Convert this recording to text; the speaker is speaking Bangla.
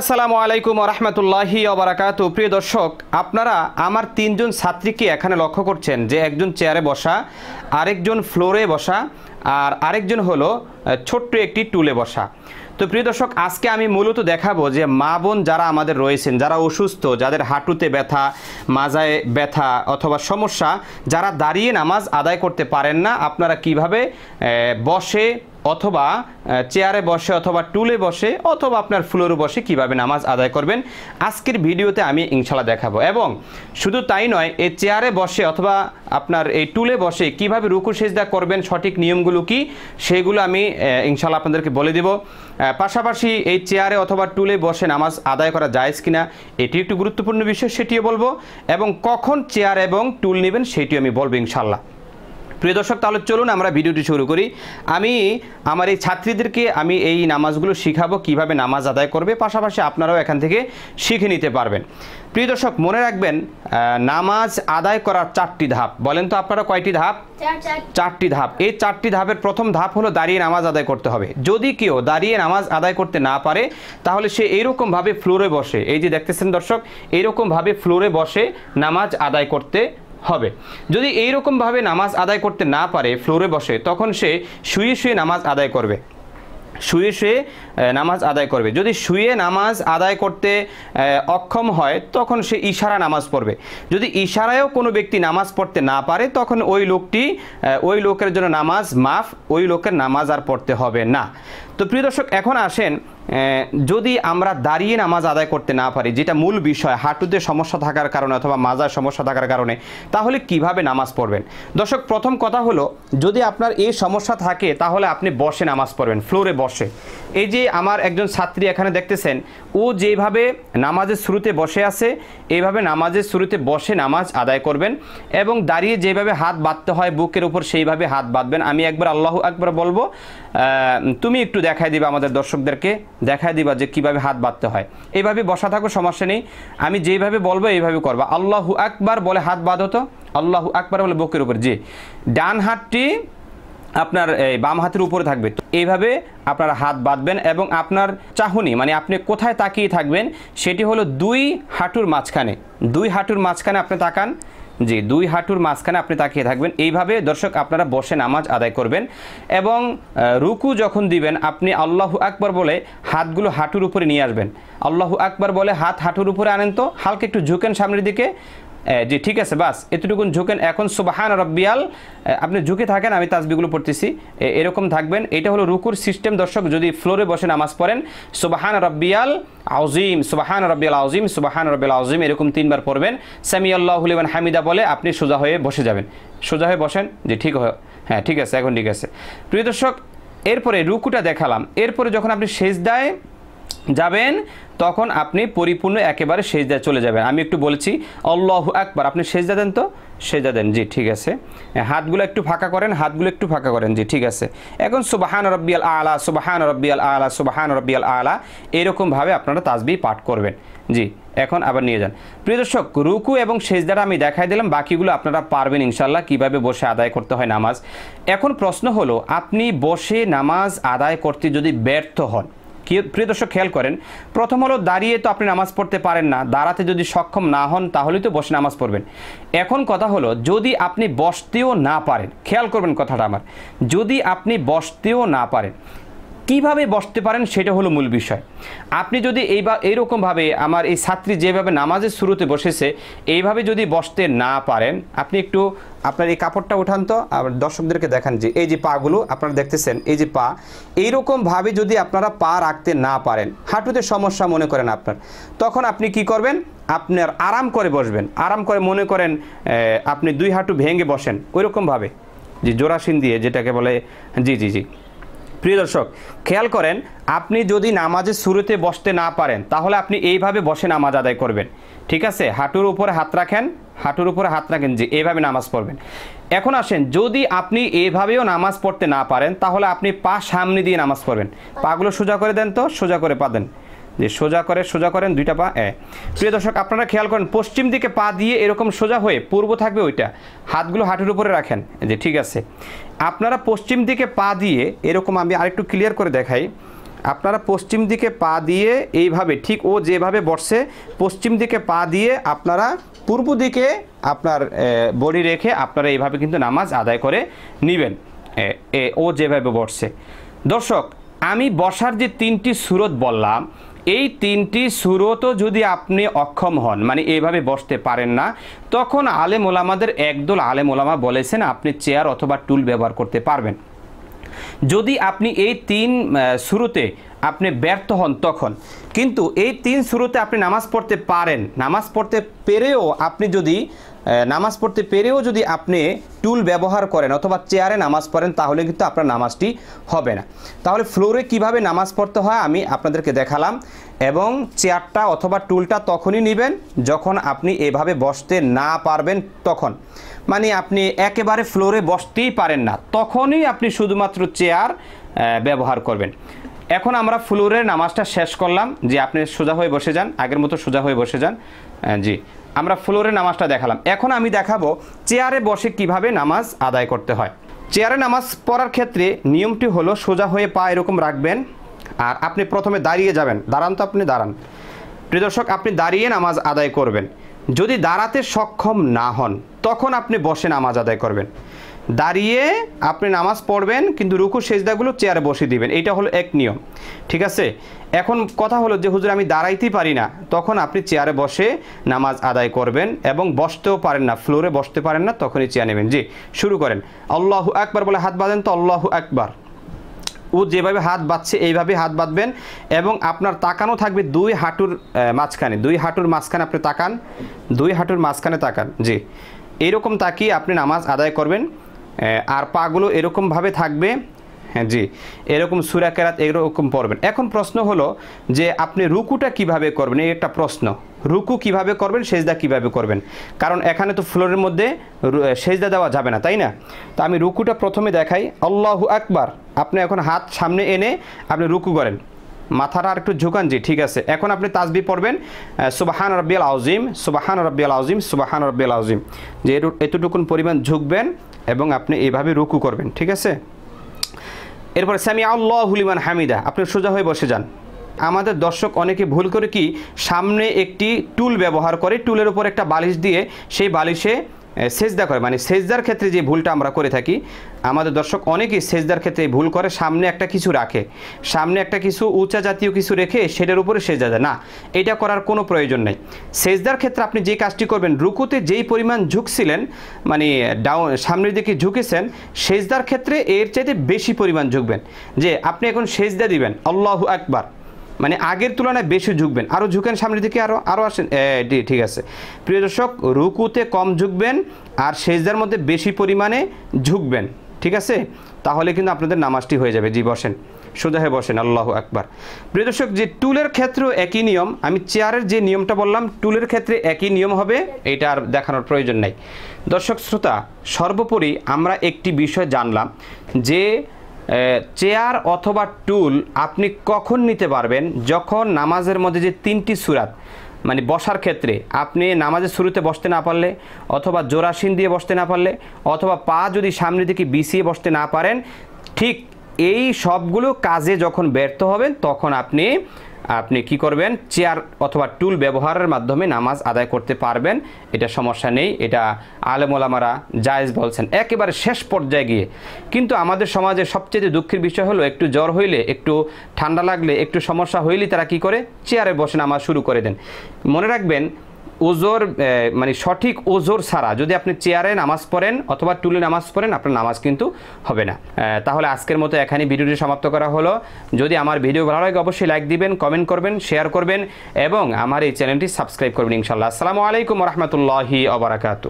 আসসালামু আলাইকুম রহমতুল্লাহি অবরাকাত প্রিয় দর্শক আপনারা আমার তিনজন ছাত্রীকে এখানে লক্ষ্য করছেন যে একজন চেয়ারে বসা আরেকজন ফ্লোরে বসা আর আরেকজন হলো ছোট্ট একটি টুলে বসা তো প্রিয় দর্শক আজকে আমি মূলত দেখাবো যে মা বোন যারা আমাদের রয়েছেন যারা অসুস্থ যাদের হাঁটুতে ব্যথা মাজায় ব্যথা অথবা সমস্যা যারা দাঁড়িয়ে নামাজ আদায় করতে পারেন না আপনারা কিভাবে বসে অথবা চেয়ারে বসে অথবা টুলে বসে অথবা আপনার ফ্লোরে বসে কিভাবে নামাজ আদায় করবেন আজকের ভিডিওতে আমি ইনশাল্লাহ দেখাবো এবং শুধু তাই নয় এই চেয়ারে বসে অথবা আপনার এই টুলে বসে কিভাবে রুকু সেজদা করবেন সঠিক নিয়মগুলো কি সেগুলো আমি ইনশাল্লাহ আপনাদেরকে বলে দেব পাশাপাশি এই চেয়ারে অথবা টুলে বসে নামাজ আদায় করা যায় কিনা এটি একটু গুরুত্বপূর্ণ বিষয় সেটিও বলবো এবং কখন চেয়ার এবং টুল নেবেন সেটিও আমি বলবো ইনশাল্লাহ প্রিয় দর্শক তাহলে চলুন আমরা ভিডিওটি শুরু করি আমি আমার এই ছাত্রীদেরকে আমি এই নামাজগুলো শিখাবো কিভাবে নামাজ আদায় করবে পাশাপাশি আপনারাও এখান থেকে শিখে নিতে পারবেন প্রিয় দর্শক মনে রাখবেন নামাজ আদায় করার চারটি ধাপ বলেন তো আপনারা কয়টি ধাপ চারটি ধাপ এই চারটি ধাপের প্রথম ধাপ হলো দাঁড়িয়ে নামাজ আদায় করতে হবে যদি কেউ দাঁড়িয়ে নামাজ আদায় করতে না পারে তাহলে সে এইরকমভাবে ফ্লোরে বসে এই যে দেখতেছেন দর্শক এইরকমভাবে ফ্লোরে বসে নামাজ আদায় করতে হবে যদি এই রকমভাবে নামাজ আদায় করতে না পারে ফ্লোরে বসে তখন সে শুয়ে শুয়ে নামাজ আদায় করবে শুয়ে শুয়ে নামাজ আদায় করবে যদি শুয়ে নামাজ আদায় করতে অক্ষম হয় তখন সে ইশারা নামাজ পড়বে যদি ইশারায়ও কোনো ব্যক্তি নামাজ পড়তে না পারে তখন ওই লোকটি ওই লোকের জন্য নামাজ মাফ ওই লোকের নামাজ আর পড়তে হবে না তো প্রিয় দর্শক এখন আসেন যদি আমরা দাঁড়িয়ে নামাজ আদায় করতে না পারি যেটা মূল বিষয় হাঁটুতে সমস্যা থাকার কারণে অথবা মাজার সমস্যা থাকার কারণে তাহলে কিভাবে নামাজ পড়বেন দর্শক প্রথম কথা হলো যদি আপনার এই সমস্যা থাকে তাহলে আপনি বসে নামাজ পড়বেন ফ্লোরে বসে এই যে আমার একজন ছাত্রী এখানে দেখতেছেন ও যেভাবে নামাজের শুরুতে বসে আছে এইভাবে নামাজের শুরুতে বসে নামাজ আদায় করবেন এবং দাঁড়িয়ে যেভাবে হাত বাঁধতে হয় বুকের উপর সেইভাবে হাত বাঁধবেন আমি একবার আল্লাহ একবার বলবো তুমি একটু দেখায় দিবা আমাদের দর্শকদেরকে দেখায় দিবা যে কিভাবে হাত বাঁধতে হয় এইভাবে বসা থাকো সমস্যা নেই আমি যেভাবে বলবো এইভাবে করবা আল্লাহু একবার বলে হাত বাঁধো তো আল্লাহু একবার বলে বুকের উপর যে ডান হাতটি আপনার বাম হাতের উপরে থাকবে তো এইভাবে আপনার হাত বাঁধবেন এবং আপনার চাহনি মানে আপনি কোথায় তাকিয়ে থাকবেন সেটি হলো দুই হাঁটুর মাঝখানে দুই হাঁটুর মাঝখানে আপনি তাকান জি দুই হাঁটুর মাঝখানে আপনি তাকিয়ে থাকবেন এইভাবে দর্শক আপনারা বসে নামাজ আদায় করবেন এবং রুকু যখন দিবেন আপনি আল্লাহু আকবর বলে হাতগুলো হাঁটুর উপরে নিয়ে আসবেন আল্লাহু আকবর বলে হাত হাঁটুর উপরে আনেন তো হালকা একটু ঝুঁকেন সামনের দিকে জি ঠিক আছে বাস এতটুকুন ঝুঁকেন এখন সুবাহান রব্বিয়াল আপনি ঝুঁকে থাকেন আমি তাজবিগুলো পড়তেছি এরকম থাকবেন এটা হলো রুকুর সিস্টেম দর্শক যদি ফ্লোরে বসে নামাজ পড়েন সুবাহান রব্বিয়াল আউজিম সুবাহান রব্বিয়াল আউজিম সুবাহান রব্বিয়াল আউজিম এরকম তিনবার পড়বেন সামি আল্লাহুলিবান হামিদা বলে আপনি সোজা হয়ে বসে যাবেন সোজা হয়ে বসেন যে ঠিক হয় হ্যাঁ ঠিক আছে এখন ঠিক আছে প্রিয় দর্শক এরপরে রুকুটা দেখালাম এরপরে যখন আপনি শেষ দায় যাবেন তখন আপনি পরিপূর্ণ একেবারে সেজদায় চলে যাবেন আমি একটু বলছি অল্লাহ একবার আপনি সেজদা দেন তো সেজদা দেন জি ঠিক আছে হাতগুলো একটু ফাঁকা করেন হাতগুলো একটু ফাঁকা করেন জি ঠিক আছে এখন সুবাহান রব্বিয়াল আলা সুবাহান রব্বিয়াল আলা সুবাহান রব্বিয়াল আলা এরকমভাবে আপনারা তাজবি পাঠ করবেন জি এখন আবার নিয়ে যান প্রিয় দর্শক রুকু এবং সেজদাটা আমি দেখাই দিলাম বাকিগুলো আপনারা পারবেন ইনশাল্লাহ কিভাবে বসে আদায় করতে হয় নামাজ এখন প্রশ্ন হলো আপনি বসে নামাজ আদায় করতে যদি ব্যর্থ হন প্রিয় দর্শক খেয়াল করেন প্রথম হলো দাঁড়িয়ে তো আপনি নামাজ পড়তে পারেন না দাঁড়াতে যদি সক্ষম না হন তাহলেই তো বসে নামাজ পড়বেন এখন কথা হলো যদি আপনি বসতেও না পারেন খেয়াল করবেন কথাটা আমার যদি আপনি বসতেও না পারেন কিভাবে বসতে পারেন সেটা হলো মূল বিষয় আপনি যদি এই এইরকমভাবে আমার এই ছাত্রী যেভাবে নামাজের শুরুতে বসেছে এইভাবে যদি বসতে না পারেন আপনি একটু আপনার এই কাপড়টা উঠান তো আর দর্শকদেরকে দেখান যে এই যে পাগুলো আপনারা দেখতেছেন এই যে পা এইরকমভাবে যদি আপনারা পা রাখতে না পারেন হাঁটুতে সমস্যা মনে করেন আপনার তখন আপনি কি করবেন আপনার আরাম করে বসবেন আরাম করে মনে করেন আপনি দুই হাঁটু ভেঙে বসেন ওইরকমভাবে যে জোরাসিন দিয়ে যেটাকে বলে জি জি জি প্রিয় দর্শক খেয়াল করেন আপনি যদি নামাজের শুরুতে বসতে না পারেন তাহলে আপনি এইভাবে বসে নামাজ আদায় করবেন ঠিক আছে হাঁটুর উপরে হাত রাখেন হাঁটুর উপরে হাত রাখেন যে এইভাবে নামাজ পড়বেন এখন আসেন যদি আপনি এইভাবেও নামাজ পড়তে না পারেন তাহলে আপনি পা সামনে দিয়ে নামাজ পড়বেন পাগুলো সোজা করে দেন তো সোজা করে পা দেন যে সোজা করে সোজা করেন দুইটা পা এ প্রিয় দর্শক আপনারা খেয়াল করেন পশ্চিম দিকে পা দিয়ে এরকম সোজা হয়ে পূর্ব থাকবে ওইটা হাতগুলো হাঁটুর উপরে রাখেন যে ঠিক আছে আপনারা পশ্চিম দিকে পা দিয়ে এরকম আমি আরেকটু ক্লিয়ার করে দেখাই আপনারা পশ্চিম দিকে পা দিয়ে এইভাবে ঠিক ও যেভাবে বসে পশ্চিম দিকে পা দিয়ে আপনারা পূর্ব দিকে আপনার বডি রেখে আপনারা এইভাবে কিন্তু নামাজ আদায় করে নেবেন ও যেভাবে বসে দর্শক আমি বসার যে তিনটি সুরত বললাম এই তিনটি সুরতও যদি আপনি অক্ষম হন মানে এভাবে বসতে পারেন না তখন আলে মোলামাদের একদল আলে মোলামা বলেছেন আপনি চেয়ার অথবা টুল ব্যবহার করতে পারবেন যদি আপনি এই তিন শুরুতে আপনি ব্যর্থ হন তখন কিন্তু এই তিন শুরুতে আপনি নামাজ পড়তে পারেন নামাজ পড়তে পেরেও আপনি যদি নামাজ পড়তে পেরেও যদি আপনি টুল ব্যবহার করেন অথবা চেয়ারে নামাজ পড়েন তাহলে কিন্তু আপনার নামাজটি হবে না তাহলে ফ্লোরে কিভাবে নামাজ পড়তে হয় আমি আপনাদেরকে দেখালাম এবং চেয়ারটা অথবা টুলটা তখনই নেবেন যখন আপনি এভাবে বসতে না পারবেন তখন মানে আপনি একেবারে ফ্লোরে বসতেই পারেন না তখনই আপনি শুধুমাত্র চেয়ার ব্যবহার করবেন এখন আমরা ফ্লোরের নামাজটা শেষ করলাম যে আপনি সোজা হয়ে বসে যান আগের মতো সোজা হয়ে বসে যান জি আমরা ফ্লোরের নামাজটা দেখালাম এখন আমি দেখাবো চেয়ারে বসে কিভাবে নামাজ আদায় করতে হয় চেয়ারে নামাজ পড়ার ক্ষেত্রে নিয়মটি হলো সোজা হয়ে পা এরকম রাখবেন আর আপনি প্রথমে দাঁড়িয়ে যাবেন দাঁড়ান তো আপনি দাঁড়ান প্রিয় দর্শক আপনি দাঁড়িয়ে নামাজ আদায় করবেন যদি দাঁড়াতে সক্ষম না হন তখন আপনি বসে নামাজ আদায় করবেন দাঁড়িয়ে আপনি নামাজ পড়বেন কিন্তু রুকু সেজদাগুলো চেয়ারে বসিয়ে দিবেন এটা হলো এক নিয়ম ঠিক আছে এখন কথা হলো যে হুজুর আমি দাঁড়াইতেই পারি না তখন আপনি চেয়ারে বসে নামাজ আদায় করবেন এবং বসতেও পারেন না ফ্লোরে বসতে পারেন না তখনই চেয়ার নেবেন জি শুরু করেন আল্লাহ একবার বলে হাত বাঁধেন তো আল্লাহ একবার ও যেভাবে হাত বাঁধছে এইভাবে হাত বাঁধবেন এবং আপনার তাকানো থাকবে দুই হাঁটুর মাঝখানে দুই হাঁটুর মাঝখানে আপনি তাকান দুই হাঁটুর মাঝখানে তাকান জি এইরকম তাকিয়ে আপনি নামাজ আদায় করবেন আর পাগুলো এরকমভাবে থাকবে হ্যাঁ জি এরকম সুরা কেরাত এরকম পড়বেন এখন প্রশ্ন হলো যে আপনি রুকুটা কিভাবে করবেন এই একটা প্রশ্ন রুকু কিভাবে করবেন সেজদা কিভাবে করবেন কারণ এখানে তো ফ্লোরের মধ্যে সেজদা দেওয়া যাবে না তাই না তো আমি রুকুটা প্রথমে দেখাই আল্লাহ আকবার আপনি এখন হাত সামনে এনে আপনি রুকু করেন মাথার আর একটু ঝুকান জি ঠিক আছে এখন আপনি তাজবি পড়বেন সুবাহান রব্বিয়াল আউজিম সুবাহান রব্বিয়াল আউজিম সুবাহান রব্বিয়াল আউজিম যে এতটুকুন পরিমাণ ঝুঁকবেন এবং আপনি এইভাবে রুকু করবেন ঠিক আছে এরপরে স্যামিয়াউল্লাহ হুলিমান হামিদা আপনি সোজা হয়ে বসে যান আমাদের দর্শক অনেকে ভুল করে কি সামনে একটি টুল ব্যবহার করে টুলের উপর একটা বালিশ দিয়ে সেই বালিশে সেজদা করে মানে সেজদার ক্ষেত্রে যে ভুলটা আমরা করে থাকি আমাদের দর্শক অনেকেই সেজদার ক্ষেত্রে ভুল করে সামনে একটা কিছু রাখে সামনে একটা কিছু উঁচা জাতীয় কিছু রেখে সেটার উপরে সেজদা দেয় না এটা করার কোনো প্রয়োজন নেই সেজদার ক্ষেত্রে আপনি যে কাজটি করবেন রুকুতে যেই পরিমাণ ঝুঁকছিলেন মানে ডাউন সামনের দিকে ঝুঁকেছেন সেজদার ক্ষেত্রে এর চাইতে বেশি পরিমাণ ঝুঁকবেন যে আপনি এখন সেজদা দিবেন আল্লাহ আকবার মানে আগের তুলনায় বেশি ঝুঁকবেন আরও ঝুঁকেন সামনের দিকে আরও আরও আসেন ঠিক আছে প্রিয় দর্শক রুকুতে কম ঝুঁকবেন আর সেজদার মধ্যে বেশি পরিমাণে ঝুঁকবেন ঠিক আছে তাহলে কিন্তু আপনাদের নামাজটি হয়ে যাবে জি বসেন সোজা হয়ে বসেন আল্লাহ একবার প্রিয় দর্শক যে টুলের ক্ষেত্রে একই নিয়ম আমি চেয়ারের যে নিয়মটা বললাম টুলের ক্ষেত্রে একই নিয়ম হবে এটা আর দেখানোর প্রয়োজন নাই দর্শক শ্রোতা সর্বোপরি আমরা একটি বিষয় জানলাম যে চেয়ার অথবা টুল আপনি কখন নিতে পারবেন যখন নামাজের মধ্যে যে তিনটি সুরাত মানে বসার ক্ষেত্রে আপনি নামাজের শুরুতে বসতে না পারলে অথবা জোরাসিন দিয়ে বসতে না পারলে অথবা পা যদি সামনে দিকে বিছিয়ে বসতে না পারেন ঠিক এই সবগুলো কাজে যখন ব্যর্থ হবেন তখন আপনি আপনি কি করবেন চেয়ার অথবা টুল ব্যবহারের মাধ্যমে নামাজ আদায় করতে পারবেন এটা সমস্যা নেই এটা আলেমোলামারা জায়েজ বলছেন একেবারে শেষ পর্যায়ে গিয়ে কিন্তু আমাদের সমাজে সবচেয়ে দুঃখের বিষয় হলো একটু জ্বর হইলে একটু ঠান্ডা লাগলে একটু সমস্যা হইলে তারা কি করে চেয়ারে বসে নামাজ শুরু করে দেন মনে রাখবেন ওজোর মানে সঠিক ওজোর ছাড়া যদি আপনি চেয়ারে নামাজ পড়েন অথবা টুলে নামাজ পড়েন আপনার নামাজ কিন্তু হবে না তাহলে আজকের মতো এখানে ভিডিওটি সমাপ্ত করা হলো যদি আমার ভিডিও ভালো লাগে অবশ্যই লাইক দিবেন কমেন্ট করবেন শেয়ার করবেন এবং আমার এই চ্যানেলটি সাবস্ক্রাইব করবেন ইনশাল্লাহ আসসালামু আলাইকুম রহমতুল্লাহি অবরাকাত